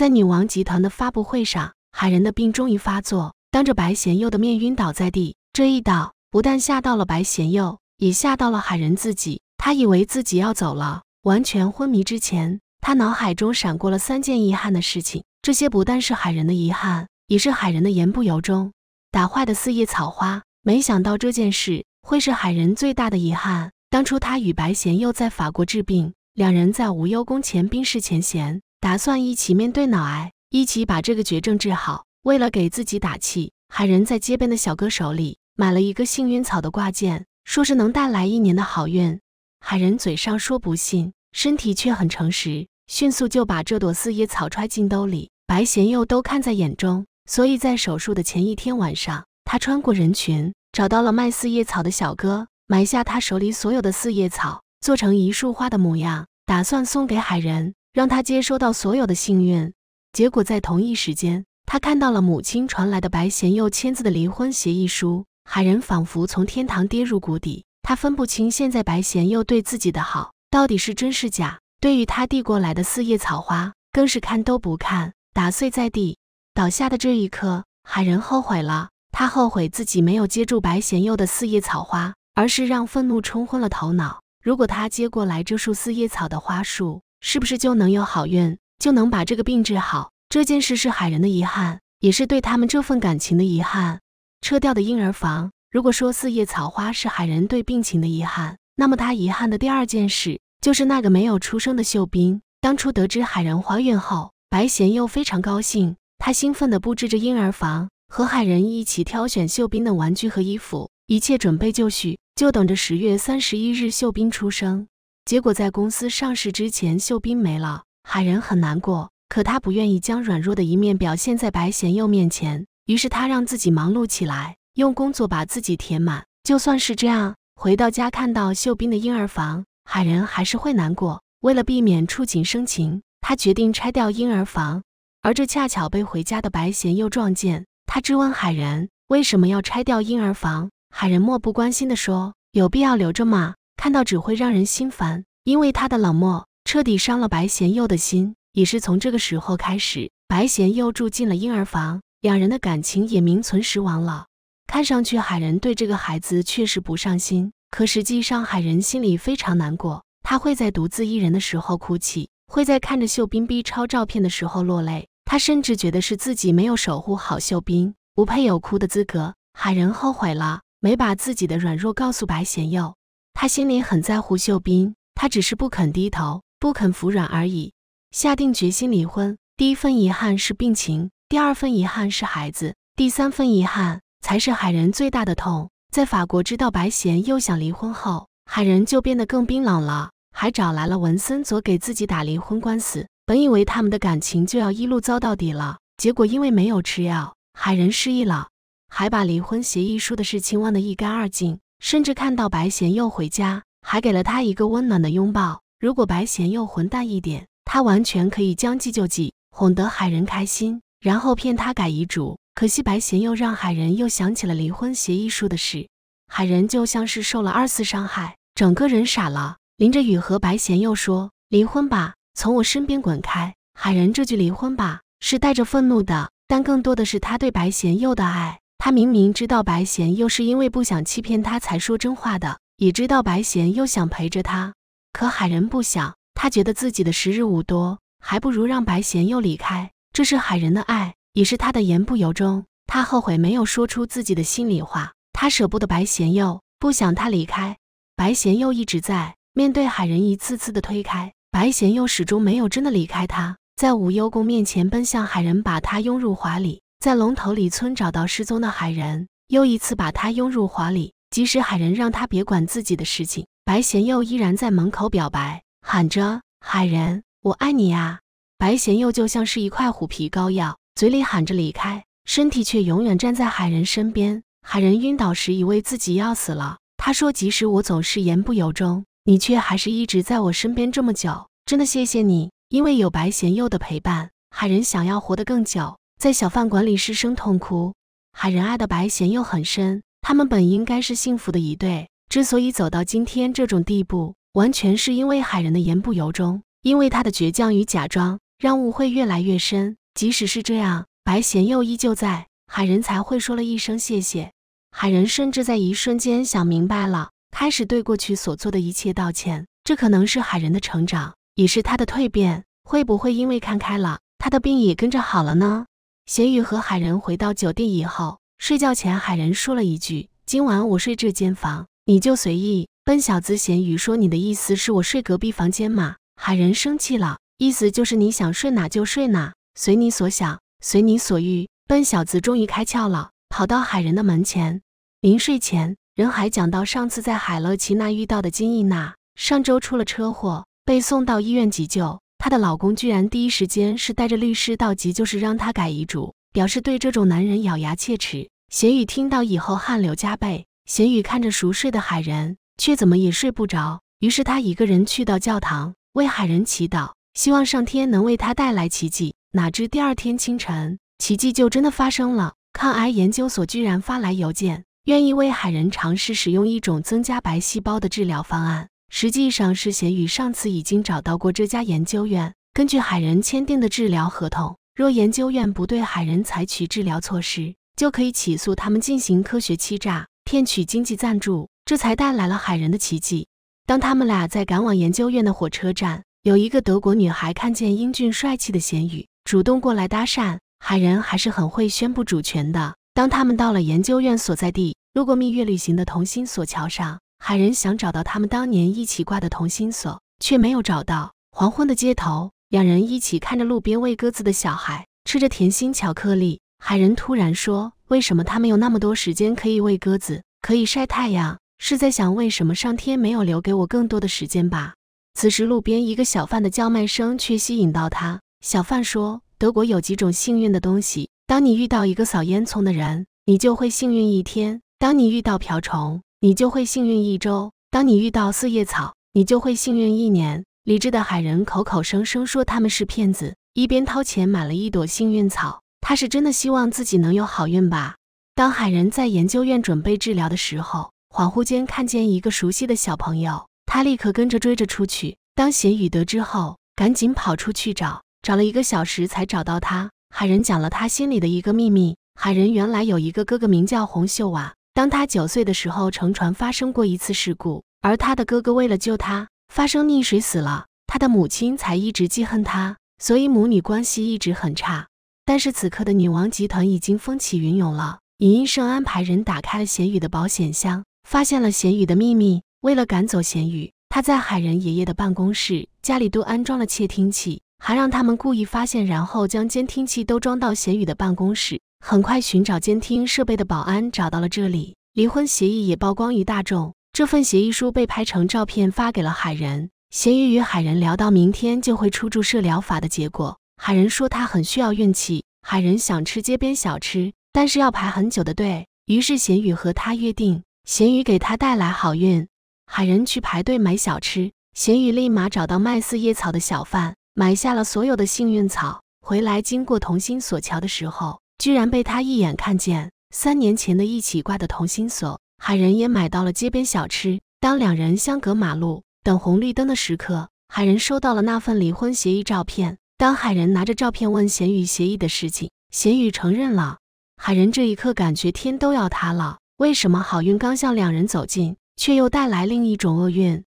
在女王集团的发布会上，海人的病终于发作，当着白贤佑的面晕倒在地。这一倒不但吓到了白贤佑，也吓到了海人自己。他以为自己要走了，完全昏迷之前，他脑海中闪过了三件遗憾的事情。这些不但是海人的遗憾，也是海人的言不由衷。打坏的四叶草花，没想到这件事会是海人最大的遗憾。当初他与白贤佑在法国治病，两人在无忧宫前冰释前嫌。打算一起面对脑癌，一起把这个绝症治好。为了给自己打气，海仁在街边的小哥手里买了一个幸运草的挂件，说是能带来一年的好运。海仁嘴上说不信，身体却很诚实，迅速就把这朵四叶草揣进兜里。白贤佑都看在眼中，所以在手术的前一天晚上，他穿过人群，找到了卖四叶草的小哥，买下他手里所有的四叶草，做成一束花的模样，打算送给海仁。让他接收到所有的幸运，结果在同一时间，他看到了母亲传来的白贤佑签字的离婚协议书。海仁仿佛从天堂跌入谷底，他分不清现在白贤佑对自己的好到底是真是假。对于他递过来的四叶草花，更是看都不看，打碎在地。倒下的这一刻，海仁后悔了，他后悔自己没有接住白贤佑的四叶草花，而是让愤怒冲昏了头脑。如果他接过来这束四叶草的花束，是不是就能有好运，就能把这个病治好？这件事是海人的遗憾，也是对他们这份感情的遗憾。撤掉的婴儿房。如果说四叶草花是海人对病情的遗憾，那么他遗憾的第二件事就是那个没有出生的秀彬。当初得知海人怀孕后，白贤又非常高兴，他兴奋地布置着婴儿房，和海人一起挑选秀彬的玩具和衣服，一切准备就绪，就等着十月三十一日秀彬出生。结果在公司上市之前，秀彬没了，海仁很难过。可他不愿意将软弱的一面表现在白贤佑面前，于是他让自己忙碌起来，用工作把自己填满。就算是这样，回到家看到秀彬的婴儿房，海仁还是会难过。为了避免触景生情，他决定拆掉婴儿房。而这恰巧被回家的白贤佑撞见，他质问海仁为什么要拆掉婴儿房。海仁漠不关心地说：“有必要留着吗？”看到只会让人心烦，因为他的冷漠彻底伤了白贤佑的心。也是从这个时候开始，白贤佑住进了婴儿房，两人的感情也名存实亡了。看上去海仁对这个孩子确实不上心，可实际上海仁心里非常难过。他会在独自一人的时候哭泣，会在看着秀彬 B 超照片的时候落泪。他甚至觉得是自己没有守护好秀彬，不配有哭的资格。海仁后悔了，没把自己的软弱告诉白贤佑。他心里很在乎秀彬，他只是不肯低头，不肯服软而已。下定决心离婚，第一份遗憾是病情，第二份遗憾是孩子，第三份遗憾才是海仁最大的痛。在法国知道白贤又想离婚后，海仁就变得更冰冷了，还找来了文森佐给自己打离婚官司。本以为他们的感情就要一路糟到底了，结果因为没有吃药，海仁失忆了，还把离婚协议书的事情忘得一干二净。甚至看到白贤佑回家，还给了他一个温暖的拥抱。如果白贤佑混蛋一点，他完全可以将计就计，哄得海仁开心，然后骗他改遗嘱。可惜白贤佑让海仁又想起了离婚协议书的事，海仁就像是受了二次伤害，整个人傻了，淋着雨和白贤佑说：“离婚吧，从我身边滚开。”海仁这句“离婚吧”是带着愤怒的，但更多的是他对白贤佑的爱。他明明知道白贤又是因为不想欺骗他才说真话的，也知道白贤又想陪着他，可海仁不想。他觉得自己的时日无多，还不如让白贤又离开。这是海仁的爱，也是他的言不由衷。他后悔没有说出自己的心里话，他舍不得白贤佑，不想他离开。白贤佑一直在面对海仁一次次的推开，白贤佑始终没有真的离开他。在无忧宫面前，奔向海仁，把他拥入怀里。在龙头里村找到失踪的海人，又一次把他拥入怀里。即使海人让他别管自己的事情，白贤佑依然在门口表白，喊着：“海人，我爱你啊！”白贤佑就像是一块虎皮膏药，嘴里喊着离开，身体却永远站在海人身边。海人晕倒时以为自己要死了，他说：“即使我总是言不由衷，你却还是一直在我身边这么久，真的谢谢你，因为有白贤佑的陪伴，海人想要活得更久。”在小饭馆里失声痛哭，海仁爱的白贤又很深，他们本应该是幸福的一对，之所以走到今天这种地步，完全是因为海仁的言不由衷，因为他的倔强与假装，让误会越来越深。即使是这样，白贤佑依旧在，海仁才会说了一声谢谢。海仁甚至在一瞬间想明白了，开始对过去所做的一切道歉。这可能是海仁的成长，也是他的蜕变。会不会因为看开了，他的病也跟着好了呢？咸鱼和海人回到酒店以后，睡觉前海人说了一句：“今晚我睡这间房，你就随意。”笨小子咸鱼说：“你的意思是我睡隔壁房间吗？”海人生气了，意思就是你想睡哪就睡哪，随你所想，随你所欲。笨小子终于开窍了，跑到海人的门前。临睡前，人还讲到上次在海勒奇那遇到的金一娜，上周出了车祸，被送到医院急救。她的老公居然第一时间是带着律师到急，就是让她改遗嘱，表示对这种男人咬牙切齿。贤宇听到以后汗流浃背。贤宇看着熟睡的海仁，却怎么也睡不着，于是他一个人去到教堂为海仁祈祷，希望上天能为他带来奇迹。哪知第二天清晨，奇迹就真的发生了，抗癌研究所居然发来邮件，愿意为海仁尝试使用一种增加白细胞的治疗方案。实际上是咸鱼上次已经找到过这家研究院。根据海仁签订的治疗合同，若研究院不对海仁采取治疗措施，就可以起诉他们进行科学欺诈，骗取经济赞助。这才带来了海仁的奇迹。当他们俩在赶往研究院的火车站，有一个德国女孩看见英俊帅气的咸鱼，主动过来搭讪。海仁还是很会宣布主权的。当他们到了研究院所在地，路过蜜月旅行的同心锁桥上。海人想找到他们当年一起挂的同心锁，却没有找到。黄昏的街头，两人一起看着路边喂鸽子的小孩，吃着甜心巧克力。海人突然说：“为什么他们有那么多时间可以喂鸽子，可以晒太阳？是在想为什么上天没有留给我更多的时间吧？”此时，路边一个小贩的叫卖声却吸引到他。小贩说：“德国有几种幸运的东西，当你遇到一个扫烟囱的人，你就会幸运一天；当你遇到瓢虫。”你就会幸运一周。当你遇到四叶草，你就会幸运一年。理智的海人口口声声说他们是骗子，一边掏钱买了一朵幸运草。他是真的希望自己能有好运吧？当海人在研究院准备治疗的时候，恍惚间看见一个熟悉的小朋友，他立刻跟着追着出去。当贤宇得知后，赶紧跑出去找，找了一个小时才找到他。海人讲了他心里的一个秘密：海人原来有一个哥哥，名叫洪秀啊。当他九岁的时候，乘船发生过一次事故，而他的哥哥为了救他，发生溺水死了。他的母亲才一直记恨他，所以母女关系一直很差。但是此刻的女王集团已经风起云涌了。尹英胜安排人打开了咸宇的保险箱，发现了咸宇的秘密。为了赶走咸宇，他在海仁爷爷的办公室、家里都安装了窃听器，还让他们故意发现，然后将监听器都装到咸宇的办公室。很快，寻找监听设备的保安找到了这里。离婚协议也曝光于大众。这份协议书被拍成照片发给了海人。咸鱼与海人聊到明天就会出注射疗法的结果。海人说他很需要运气。海人想吃街边小吃，但是要排很久的队。于是咸鱼和他约定，咸鱼给他带来好运。海人去排队买小吃，咸鱼立马找到卖四叶草的小贩，买下了所有的幸运草。回来经过同心锁桥的时候。居然被他一眼看见三年前的一起挂的同心锁，海仁也买到了街边小吃。当两人相隔马路等红绿灯的时刻，海仁收到了那份离婚协议照片。当海仁拿着照片问咸宇协议的事情，咸宇承认了。海仁这一刻感觉天都要塌了。为什么好运刚向两人走近，却又带来另一种厄运？